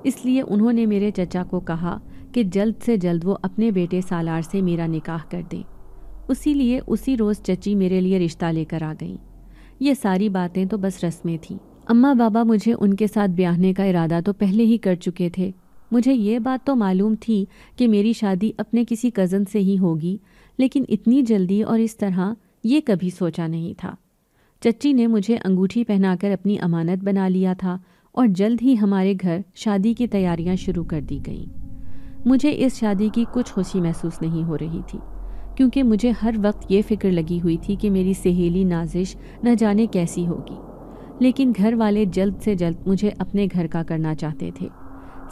इसलिए उन्होंने मेरे चचा को कहा कि जल्द से जल्द वो अपने बेटे सालार से मेरा निकाह कर दें उसी लिए उसी रोज़ चची मेरे लिए रिश्ता लेकर आ गई ये सारी बातें तो बस रस्में थीं अम्मा बाबा मुझे उनके साथ ब्याहने का इरादा तो पहले ही कर चुके थे मुझे ये बात तो मालूम थी कि मेरी शादी अपने किसी कज़न से ही होगी लेकिन इतनी जल्दी और इस तरह ये कभी सोचा नहीं था चच्ची ने मुझे अंगूठी पहनाकर अपनी अमानत बना लिया था और जल्द ही हमारे घर शादी की तैयारियां शुरू कर दी गईं मुझे इस शादी की कुछ खुशी महसूस नहीं हो रही थी क्योंकि मुझे हर वक्त ये फ़िक्र लगी हुई थी कि मेरी सहेली नाजिश न जाने कैसी होगी लेकिन घर वाले जल्द से जल्द मुझे अपने घर का करना चाहते थे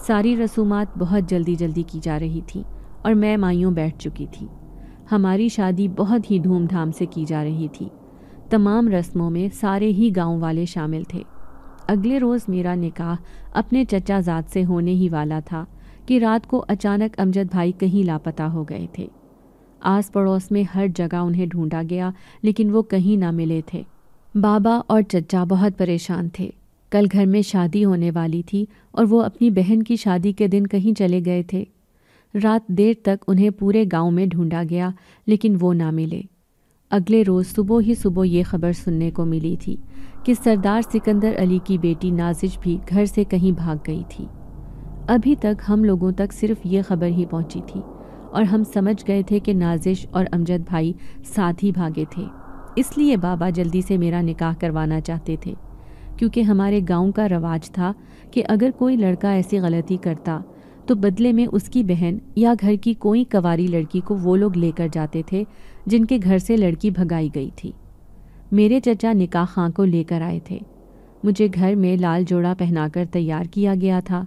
सारी रसूमात बहुत जल्दी जल्दी की जा रही थी और मैं माइयों बैठ चुकी थी हमारी शादी बहुत ही धूमधाम से की जा रही थी तमाम रस्मों में सारे ही गांव वाले शामिल थे अगले रोज़ मेरा निकाह अपने चचाजाद से होने ही वाला था कि रात को अचानक अमजद भाई कहीं लापता हो गए थे आस पड़ोस में हर जगह उन्हें ढूंढा गया लेकिन वो कहीं ना मिले थे बाबा और चचा बहुत परेशान थे कल घर में शादी होने वाली थी और वो अपनी बहन की शादी के दिन कहीं चले गए थे रात देर तक उन्हें पूरे गांव में ढूंढा गया लेकिन वो ना मिले अगले रोज़ सुबह ही सुबह ये खबर सुनने को मिली थी कि सरदार सिकंदर अली की बेटी नाजिश भी घर से कहीं भाग गई थी अभी तक हम लोगों तक सिर्फ ये खबर ही पहुंची थी और हम समझ गए थे कि नाजिश और अमजद भाई साथ ही भागे थे इसलिए बाबा जल्दी से मेरा निकाह करवाना चाहते थे क्योंकि हमारे गांव का रवाज था कि अगर कोई लड़का ऐसी गलती करता तो बदले में उसकी बहन या घर की कोई कवारी लड़की को वो लोग लेकर जाते थे जिनके घर से लड़की भगाई गई थी मेरे चचा निकाह खां को लेकर आए थे मुझे घर में लाल जोड़ा पहनाकर तैयार किया गया था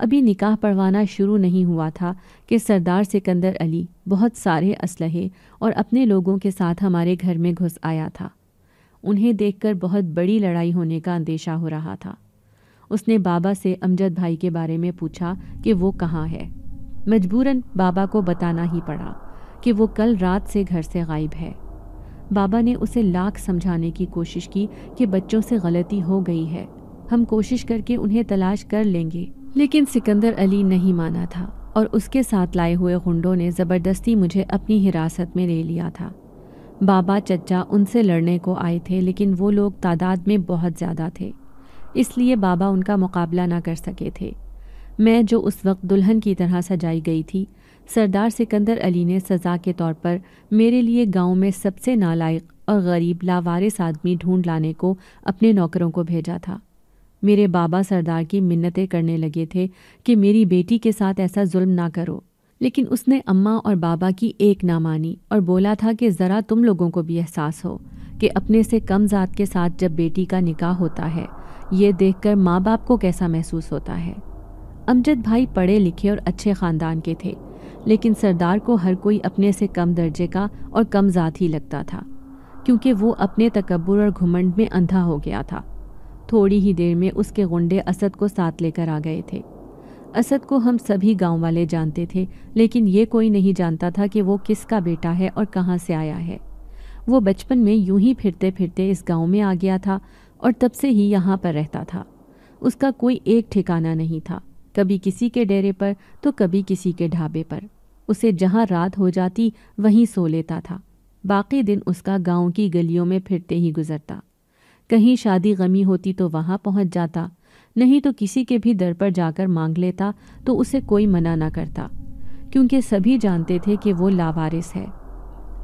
अभी निकाह पढ़वाना शुरू नहीं हुआ था कि सरदार सिकंदर अली बहुत सारे असलहे और अपने लोगों के साथ हमारे घर में घुस आया था उन्हें देखकर बहुत बड़ी लड़ाई होने का अंदेशा हो रहा था उसने बाबा से अमजद भाई के बारे में पूछा कि वो कहाँ है मजबूरन बाबा को बताना ही पड़ा कि वो कल रात से घर से गायब है बाबा ने उसे लाख समझाने की कोशिश की कि बच्चों से गलती हो गई है हम कोशिश करके उन्हें तलाश कर लेंगे लेकिन सिकंदर अली नहीं माना था और उसके साथ लाए हुए गुंडों ने ज़बरदस्ती मुझे अपनी हिरासत में ले लिया था बाबा चच्चा उनसे लड़ने को आए थे लेकिन वो लोग तादाद में बहुत ज़्यादा थे इसलिए बाबा उनका मुकाबला ना कर सके थे मैं जो उस वक्त दुल्हन की तरह सजाई गई थी सरदार सिकंदर अली ने सज़ा के तौर पर मेरे लिए गांव में सबसे नालायक और गरीब लावारिस आदमी ढूंढ लाने को अपने नौकरों को भेजा था मेरे बाबा सरदार की मिन्नतें करने लगे थे कि मेरी बेटी के साथ ऐसा जुल्म ना करो लेकिन उसने अम्मा और बाबा की एक ना मानी और बोला था कि ज़रा तुम लोगों को भी एहसास हो कि अपने से कम ज़ात के साथ जब बेटी का निकाह होता है ये देखकर माँ बाप को कैसा महसूस होता है अमजद भाई पढ़े लिखे और अच्छे ख़ानदान के थे लेकिन सरदार को हर कोई अपने से कम दर्जे का और कम ज़ात ही लगता था क्योंकि वो अपने तकबर और घुमंड में अंधा हो गया था थोड़ी ही देर में उसके गुंडे असद को साथ लेकर आ गए थे असद को हम सभी गांव वाले जानते थे लेकिन ये कोई नहीं जानता था कि वो किसका बेटा है और कहाँ से आया है वो बचपन में यूं ही फिरते फिरते इस गांव में आ गया था और तब से ही यहाँ पर रहता था उसका कोई एक ठिकाना नहीं था कभी किसी के डेरे पर तो कभी किसी के ढाबे पर उसे जहाँ रात हो जाती वहीं सो लेता था बाकी दिन उसका गांव की गलियों में फिरते ही गुजरता कहीं शादी गमी होती तो वहाँ पहुँच जाता नहीं तो किसी के भी दर पर जाकर मांग लेता तो उसे कोई मना ना करता क्योंकि सभी जानते थे कि वो लावारिस है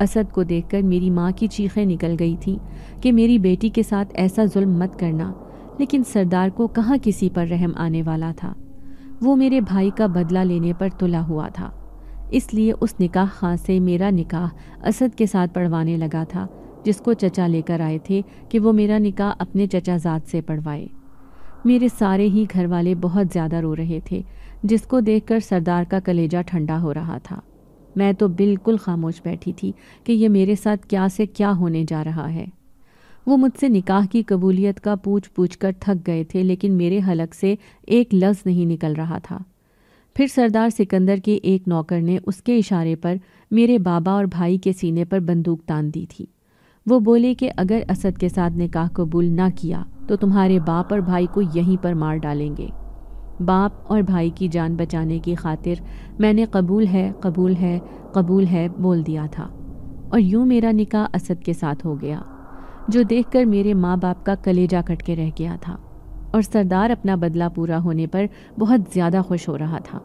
असद को देखकर मेरी माँ की चीखें निकल गई थीं कि मेरी बेटी के साथ ऐसा जुल्म मत करना लेकिन सरदार को कहाँ किसी पर रहम आने वाला था वो मेरे भाई का बदला लेने पर तुला हुआ था इसलिए उस निकाह खां से मेरा निकाह असद के साथ पढ़वाने लगा था जिसको चचा लेकर आए थे कि वो मेरा निकाह अपने चचाजाद से पढ़वाए मेरे सारे ही घर वाले बहुत ज़्यादा रो रहे थे जिसको देखकर सरदार का कलेजा ठंडा हो रहा था मैं तो बिल्कुल खामोश बैठी थी कि ये मेरे साथ क्या से क्या होने जा रहा है वो मुझसे निकाह की कबूलियत का पूछ पूछ कर थक गए थे लेकिन मेरे हलक से एक लफ्ज़ नहीं निकल रहा था फिर सरदार सिकंदर के एक नौकर ने उसके इशारे पर मेरे बाबा और भाई के सीने पर बंदूक तान दी थी वो बोले कि अगर असद के साथ निकाह कबूल ना किया तो तुम्हारे बाप और भाई को यहीं पर मार डालेंगे बाप और भाई की जान बचाने की खातिर मैंने कबूल है कबूल है कबूल है बोल दिया था और यूं मेरा निकाह असद के साथ हो गया जो देखकर मेरे माँ बाप का कलेजा कट के रह गया था और सरदार अपना बदला पूरा होने पर बहुत ज़्यादा खुश हो रहा था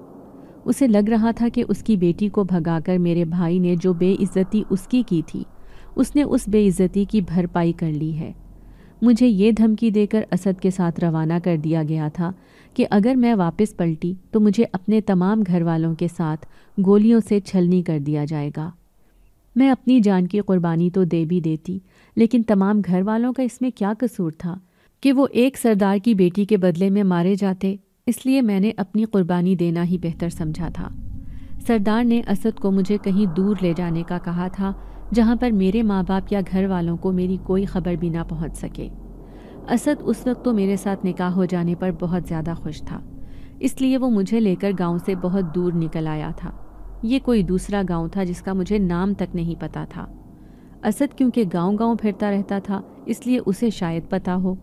उसे लग रहा था कि उसकी बेटी को भगाकर मेरे भाई ने जो बेइज्जती उसकी की थी उसने उस बेइज्जती की भरपाई कर ली है मुझे ये धमकी देकर असद के साथ रवाना कर दिया गया था कि अगर मैं वापस पलटी तो मुझे अपने तमाम घर वालों के साथ गोलियों से छलनी कर दिया जाएगा मैं अपनी जान की कुर्बानी तो दे भी देती लेकिन तमाम घर वालों का इसमें क्या कसूर था कि वो एक सरदार की बेटी के बदले में मारे जाते इसलिए मैंने अपनी कुर्बानी देना ही बेहतर समझा था सरदार ने असद को मुझे कहीं दूर ले जाने का कहा था जहाँ पर मेरे माँ बाप या घर वालों को मेरी कोई खबर भी ना पहुँच सके असद उस वक्त तो मेरे साथ निकाह हो जाने पर बहुत ज़्यादा खुश था इसलिए वो मुझे लेकर गांव से बहुत दूर निकल आया था ये कोई दूसरा गांव था जिसका मुझे नाम तक नहीं पता था असद क्योंकि गांव-गांव फिरता रहता था इसलिए उसे शायद पता हो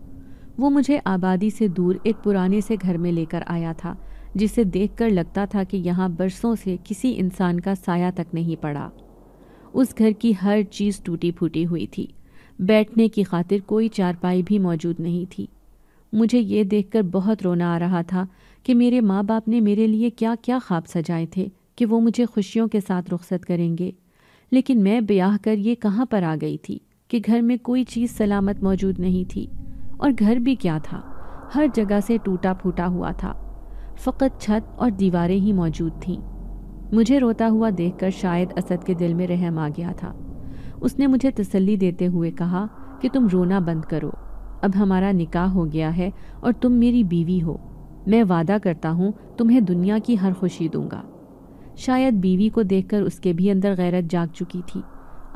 वो मुझे आबादी से दूर एक पुराने से घर में लेकर आया था जिसे देखकर लगता था कि यहाँ बरसों से किसी इंसान का साया तक नहीं पड़ा उस घर की हर चीज़ टूटी फूटी हुई थी बैठने की खातिर कोई चारपाई भी मौजूद नहीं थी मुझे ये देखकर बहुत रोना आ रहा था कि मेरे माँ बाप ने मेरे लिए क्या क्या ख्वाब सजाए थे कि वो मुझे खुशियों के साथ रुख्सत करेंगे लेकिन मैं ब्याह कर ये कहाँ पर आ गई थी कि घर में कोई चीज़ सलामत मौजूद नहीं थी और घर भी क्या था हर जगह से टूटा फूटा हुआ था फ़कत छत और दीवारें ही मौजूद थीं मुझे रोता हुआ देखकर शायद असद के दिल में रहम आ गया था उसने मुझे तसल्ली देते हुए कहा कि तुम रोना बंद करो अब हमारा निकाह हो गया है और तुम मेरी बीवी हो मैं वादा करता हूँ तुम्हें दुनिया की हर खुशी दूंगा शायद बीवी को देखकर उसके भी अंदर गैरत जाग चुकी थी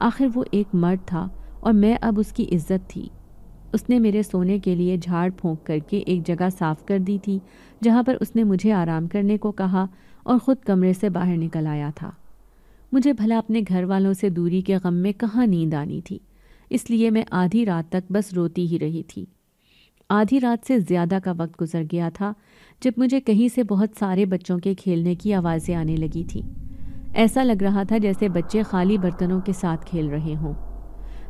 आखिर वो एक मर्द था और मैं अब उसकी इज्जत थी उसने मेरे सोने के लिए झाड़ फूंक करके एक जगह साफ़ कर दी थी जहाँ पर उसने मुझे आराम करने को कहा और ख़ुद कमरे से बाहर निकल आया था मुझे भला अपने घर वालों से दूरी के गम में कहाँ नींद आनी थी इसलिए मैं आधी रात तक बस रोती ही रही थी आधी रात से ज़्यादा का वक्त गुजर गया था जब मुझे कहीं से बहुत सारे बच्चों के खेलने की आवाज़ें आने लगी थी ऐसा लग रहा था जैसे बच्चे खाली बर्तनों के साथ खेल रहे हों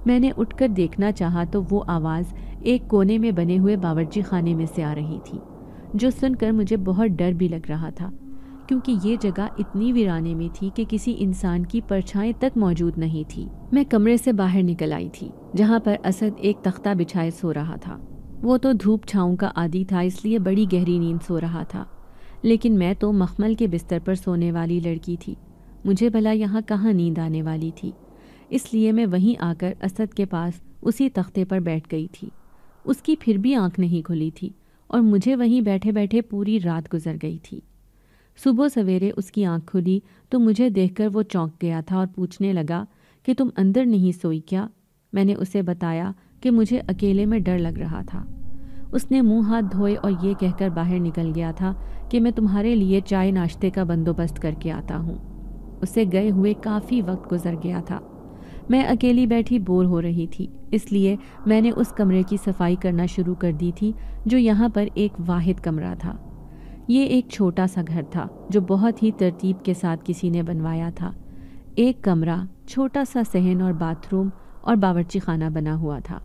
मैंने उठकर देखना चाहा तो वो आवाज़ एक कोने में बने हुए बावर्ची खाने में से आ रही थी जो सुनकर मुझे बहुत डर भी लग रहा था क्योंकि ये जगह इतनी वीराने में थी कि किसी इंसान की परछाएं तक मौजूद नहीं थी मैं कमरे से बाहर निकल आई थी जहाँ पर असद एक तख्ता बिछाए सो रहा था वो तो धूप छाँव का आदि था इसलिए बड़ी गहरी नींद सो रहा था लेकिन मैं तो मखमल के बिस्तर पर सोने वाली लड़की थी मुझे भला यहाँ कहाँ नींद आने वाली थी इसलिए मैं वहीं आकर असद के पास उसी तख्ते पर बैठ गई थी उसकी फिर भी आंख नहीं खुली थी और मुझे वहीं बैठे बैठे पूरी रात गुजर गई थी सुबह सवेरे उसकी आंख खुली तो मुझे देखकर वो चौंक गया था और पूछने लगा कि तुम अंदर नहीं सोई क्या मैंने उसे बताया कि मुझे अकेले में डर लग रहा था उसने मुंह हाथ धोए और ये कहकर बाहर निकल गया था कि मैं तुम्हारे लिए चाय नाश्ते का बंदोबस्त करके आता हूँ उसे गए हुए काफ़ी वक्त गुजर गया था मैं अकेली बैठी बोर हो रही थी इसलिए मैंने उस कमरे की सफाई करना शुरू कर दी थी जो यहाँ पर एक वाहिद कमरा था ये एक छोटा सा घर था जो बहुत ही तरतीब के साथ किसी ने बनवाया था एक कमरा छोटा सा सहन और बाथरूम और बावर्ची खाना बना हुआ था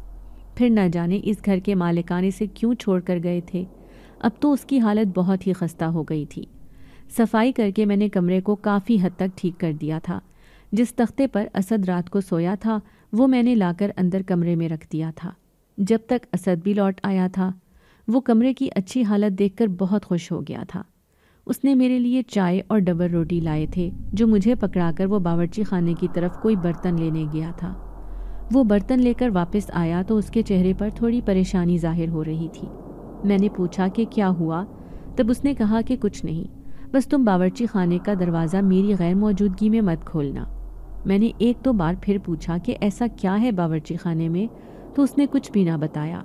फिर न जाने इस घर के मालिकान इसे क्यों छोड़ कर गए थे अब तो उसकी हालत बहुत ही खस्ता हो गई थी सफाई करके मैंने कमरे को काफ़ी हद तक ठीक कर दिया था जिस तख्ते पर असद रात को सोया था वो मैंने लाकर अंदर कमरे में रख दिया था जब तक असद भी लौट आया था वो कमरे की अच्छी हालत देखकर बहुत खुश हो गया था उसने मेरे लिए चाय और डबल रोटी लाए थे जो मुझे पकड़ाकर वो बावर्ची खाने की तरफ कोई बर्तन लेने गया था वो बर्तन लेकर वापस आया तो उसके चेहरे पर थोड़ी परेशानी जाहिर हो रही थी मैंने पूछा कि क्या हुआ तब उसने कहा कि कुछ नहीं बस तुम बावर्ची खाने का दरवाज़ा मेरी गैर मौजूदगी में मत खोलना मैंने एक दो तो बार फिर पूछा कि ऐसा क्या है बावर्ची खाने में तो उसने कुछ भी ना बताया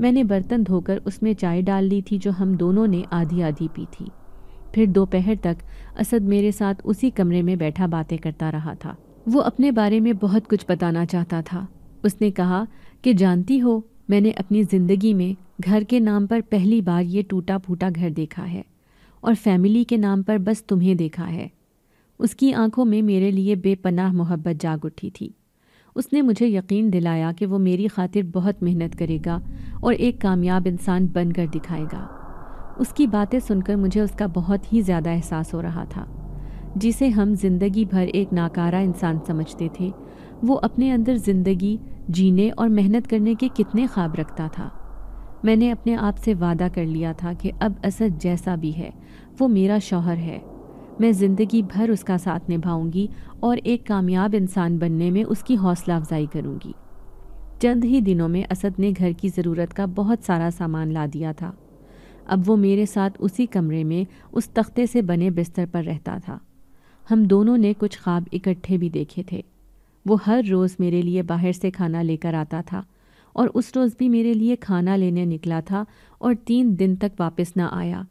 मैंने बर्तन धोकर उसमें चाय डाल ली थी जो हम दोनों ने आधी आधी पी थी फिर दोपहर तक असद मेरे साथ उसी कमरे में बैठा बातें करता रहा था वो अपने बारे में बहुत कुछ बताना चाहता था उसने कहा कि जानती हो मैंने अपनी ज़िंदगी में घर के नाम पर पहली बार ये टूटा फूटा घर देखा है और फैमिली के नाम पर बस तुम्हें देखा है उसकी आंखों में मेरे लिए बेपनाह मोहब्बत जाग उठी थी उसने मुझे यकीन दिलाया कि वो मेरी खातिर बहुत मेहनत करेगा और एक कामयाब इंसान बनकर दिखाएगा उसकी बातें सुनकर मुझे उसका बहुत ही ज़्यादा एहसास हो रहा था जिसे हम जिंदगी भर एक नाकारा इंसान समझते थे वो अपने अंदर ज़िंदगी जीने और मेहनत करने के कितने ख्वाब रखता था मैंने अपने आप से वादा कर लिया था कि अब असद जैसा भी है वो मेरा शौहर है मैं ज़िंदगी भर उसका साथ निभाऊंगी और एक कामयाब इंसान बनने में उसकी हौसला अफजाई करूंगी। चंद ही दिनों में असद ने घर की ज़रूरत का बहुत सारा सामान ला दिया था अब वो मेरे साथ उसी कमरे में उस तख्ते से बने बिस्तर पर रहता था हम दोनों ने कुछ ख्वाब इकट्ठे भी देखे थे वो हर रोज़ मेरे लिए बाहर से खाना लेकर आता था और उस रोज़ भी मेरे लिए खाना लेने निकला था और तीन दिन तक वापस ना आया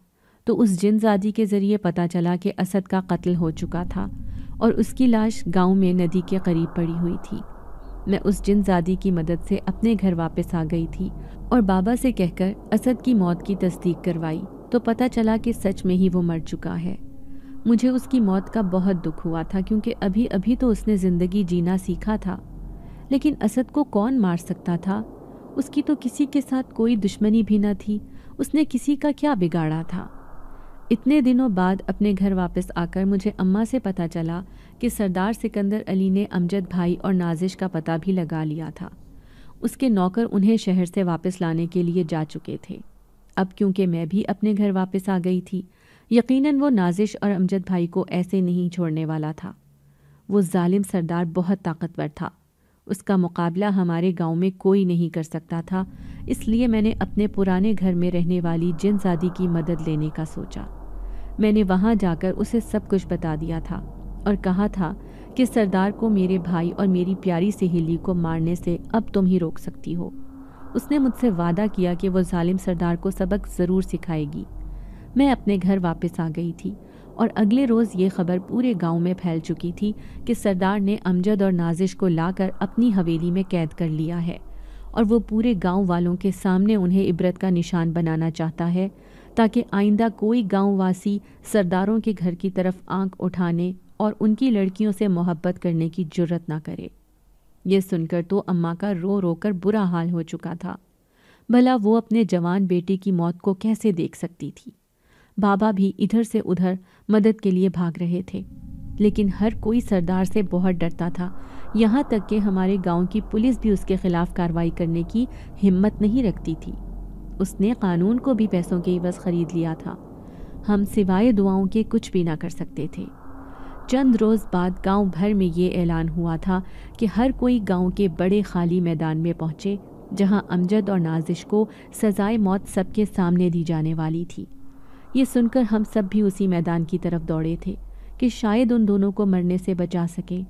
तो उस जिनजादी के ज़रिए पता चला कि असद का कत्ल हो चुका था और उसकी लाश गांव में नदी के करीब पड़ी हुई थी मैं उस जिनजादी की मदद से अपने घर वापस आ गई थी और बाबा से कहकर असद की मौत की तस्दीक करवाई तो पता चला कि सच में ही वो मर चुका है मुझे उसकी मौत का बहुत दुख हुआ था क्योंकि अभी अभी तो उसने ज़िंदगी जीना सीखा था लेकिन असद को कौन मार सकता था उसकी तो किसी के साथ कोई दुश्मनी भी न थी उसने किसी का क्या बिगाड़ा था इतने दिनों बाद अपने घर वापस आकर मुझे अम्मा से पता चला कि सरदार सिकंदर अली ने अमजद भाई और नाजिश का पता भी लगा लिया था उसके नौकर उन्हें शहर से वापस लाने के लिए जा चुके थे अब क्योंकि मैं भी अपने घर वापस आ गई थी यकीनन वो नाजिश और अमजद भाई को ऐसे नहीं छोड़ने वाला था वो जालिम सरदार बहुत ताकतवर था उसका मुकाबला हमारे गांव में कोई नहीं कर सकता था इसलिए मैंने अपने पुराने घर में रहने वाली जिनजादी की मदद लेने का सोचा मैंने वहाँ जाकर उसे सब कुछ बता दिया था और कहा था कि सरदार को मेरे भाई और मेरी प्यारी सहेली को मारने से अब तुम ही रोक सकती हो उसने मुझसे वादा किया कि वो ालिम सरदार को सबक ज़रूर सिखाएगी मैं अपने घर वापस आ गई थी और अगले रोज़ ये खबर पूरे गांव में फैल चुकी थी कि सरदार ने अमजद और नाजिश को लाकर अपनी हवेली में कैद कर लिया है और वो पूरे गांव वालों के सामने उन्हें इबरत का निशान बनाना चाहता है ताकि आइंदा कोई गांववासी सरदारों के घर की तरफ आंख उठाने और उनकी लड़कियों से मोहब्बत करने की जुर्रत ना करे ये सुनकर तो अम्मा का रो रो कर बुरा हाल हो चुका था भला वो अपने जवान बेटे की मौत को कैसे देख सकती थी बाबा भी इधर से उधर मदद के लिए भाग रहे थे लेकिन हर कोई सरदार से बहुत डरता था यहाँ तक कि हमारे गांव की पुलिस भी उसके खिलाफ कार्रवाई करने की हिम्मत नहीं रखती थी उसने कानून को भी पैसों के एवज ख़रीद लिया था हम सिवाय दुआओं के कुछ भी ना कर सकते थे चंद रोज़ बाद गांव भर में ये ऐलान हुआ था कि हर कोई गांव के बड़े खाली मैदान में पहुंचे जहां अमजद और नाजिश को सजाए मौत सबके सामने दी जाने वाली थी ये सुनकर हम सब भी उसी मैदान की तरफ दौड़े थे कि शायद उन दोनों को मरने से बचा सकें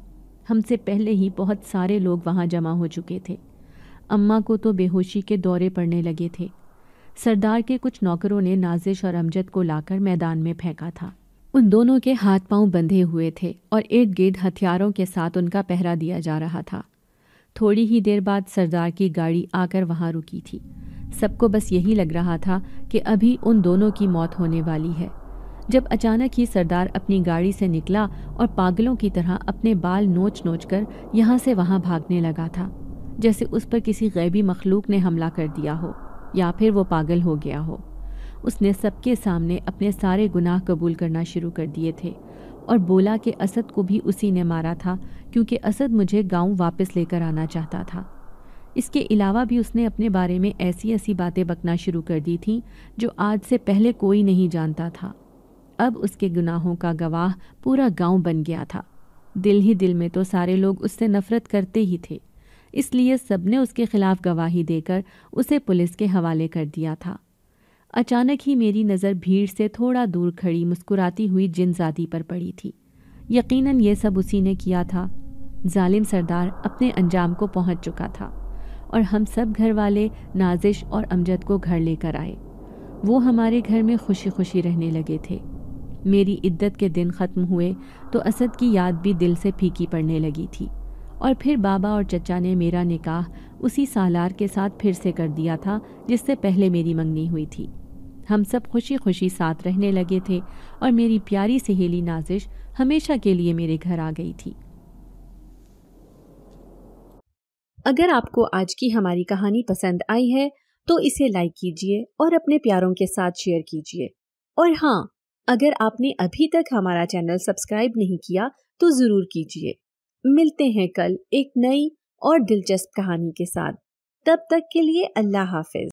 हमसे पहले ही बहुत सारे लोग वहाँ जमा हो चुके थे अम्मा को तो बेहोशी के दौरे पड़ने लगे थे सरदार के कुछ नौकरों ने नाजिश और अमजद को लाकर मैदान में फेंका था उन दोनों के हाथ पांव बंधे हुए थे और इर्द गिर्द हथियारों के साथ उनका पहरा दिया जा रहा था थोड़ी ही देर बाद सरदार की गाड़ी आकर वहां रुकी थी सबको बस यही लग रहा था कि अभी उन दोनों की मौत होने वाली है जब अचानक ही सरदार अपनी गाड़ी से निकला और पागलों की तरह अपने बाल नोच नोच कर यहाँ से वहाँ भागने लगा था जैसे उस पर किसी गैबी मखलूक ने हमला कर दिया हो या फिर वो पागल हो गया हो उसने सबके सामने अपने सारे गुनाह कबूल करना शुरू कर दिए थे और बोला कि असद को भी उसी ने मारा था क्योंकि असद मुझे गांव वापस लेकर आना चाहता था इसके अलावा भी उसने अपने बारे में ऐसी ऐसी बातें बकना शुरू कर दी थीं जो आज से पहले कोई नहीं जानता था अब उसके गुनाहों का गवाह पूरा गांव बन गया था दिल ही दिल में तो सारे लोग उससे नफ़रत करते ही थे इसलिए सबने उसके खिलाफ गवाही देकर उसे पुलिस के हवाले कर दिया था अचानक ही मेरी नज़र भीड़ से थोड़ा दूर खड़ी मुस्कुराती हुई जिनजादी पर पड़ी थी यकीनन ये सब उसी ने किया था जालिम सरदार अपने अंजाम को पहुंच चुका था और हम सब घर वाले नाजिश और अमजद को घर लेकर आए वो हमारे घर में खुशी खुशी रहने लगे थे मेरी इद्दत के दिन ख़त्म हुए तो असद की याद भी दिल से फीकी पड़ने लगी थी और फिर बाबा और चचा ने मेरा निकाह उसी सालार के साथ फिर से कर दिया था जिससे पहले मेरी मंगनी हुई थी हम सब खुशी खुशी साथ रहने लगे थे और मेरी प्यारी सहेली नाजिश हमेशा के लिए मेरे घर आ गई थी अगर आपको आज की हमारी कहानी पसंद आई है तो इसे लाइक कीजिए और अपने प्यारों के साथ शेयर कीजिए और हाँ अगर आपने अभी तक हमारा चैनल सब्सक्राइब नहीं किया तो ज़रूर कीजिए मिलते हैं कल एक नई और दिलचस्प कहानी के साथ तब तक के लिए अल्लाह हाफिज